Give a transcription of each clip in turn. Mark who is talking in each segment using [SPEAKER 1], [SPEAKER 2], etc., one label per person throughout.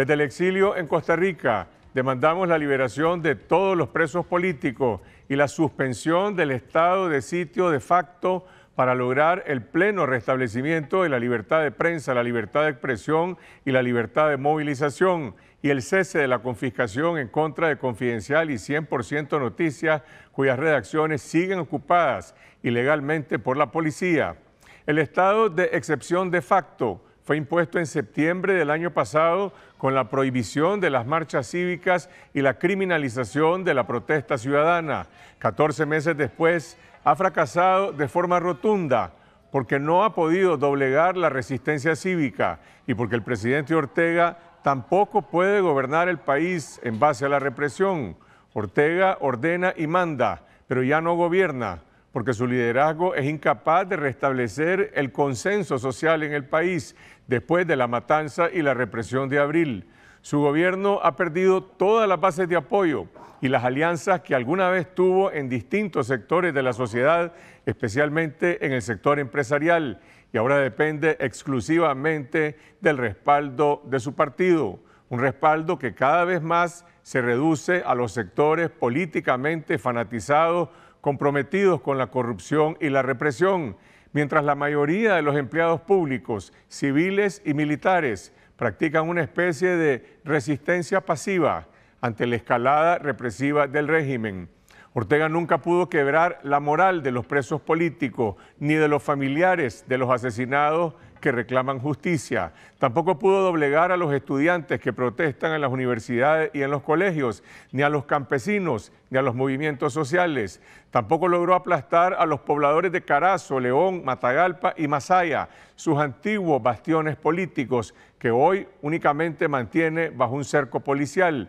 [SPEAKER 1] Desde el exilio en Costa Rica demandamos la liberación de todos los presos políticos y la suspensión del estado de sitio de facto para lograr el pleno restablecimiento de la libertad de prensa, la libertad de expresión y la libertad de movilización y el cese de la confiscación en contra de Confidencial y 100% Noticias, cuyas redacciones siguen ocupadas ilegalmente por la policía. El estado de excepción de facto fue impuesto en septiembre del año pasado con la prohibición de las marchas cívicas y la criminalización de la protesta ciudadana. 14 meses después, ha fracasado de forma rotunda porque no ha podido doblegar la resistencia cívica y porque el presidente Ortega tampoco puede gobernar el país en base a la represión. Ortega ordena y manda, pero ya no gobierna porque su liderazgo es incapaz de restablecer el consenso social en el país después de la matanza y la represión de abril. Su gobierno ha perdido todas las bases de apoyo y las alianzas que alguna vez tuvo en distintos sectores de la sociedad, especialmente en el sector empresarial, y ahora depende exclusivamente del respaldo de su partido, un respaldo que cada vez más se reduce a los sectores políticamente fanatizados comprometidos con la corrupción y la represión, mientras la mayoría de los empleados públicos, civiles y militares, practican una especie de resistencia pasiva ante la escalada represiva del régimen. Ortega nunca pudo quebrar la moral de los presos políticos ni de los familiares de los asesinados que reclaman justicia. Tampoco pudo doblegar a los estudiantes que protestan en las universidades y en los colegios, ni a los campesinos, ni a los movimientos sociales. Tampoco logró aplastar a los pobladores de Carazo, León, Matagalpa y Masaya, sus antiguos bastiones políticos que hoy únicamente mantiene bajo un cerco policial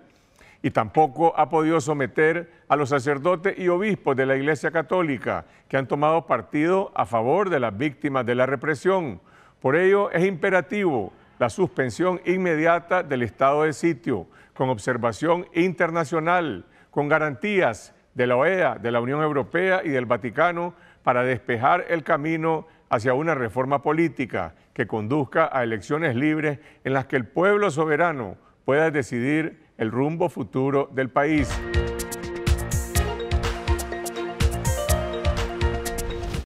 [SPEAKER 1] y tampoco ha podido someter a los sacerdotes y obispos de la Iglesia Católica que han tomado partido a favor de las víctimas de la represión. Por ello es imperativo la suspensión inmediata del estado de sitio, con observación internacional, con garantías de la OEA, de la Unión Europea y del Vaticano para despejar el camino hacia una reforma política que conduzca a elecciones libres en las que el pueblo soberano pueda decidir el rumbo futuro del país.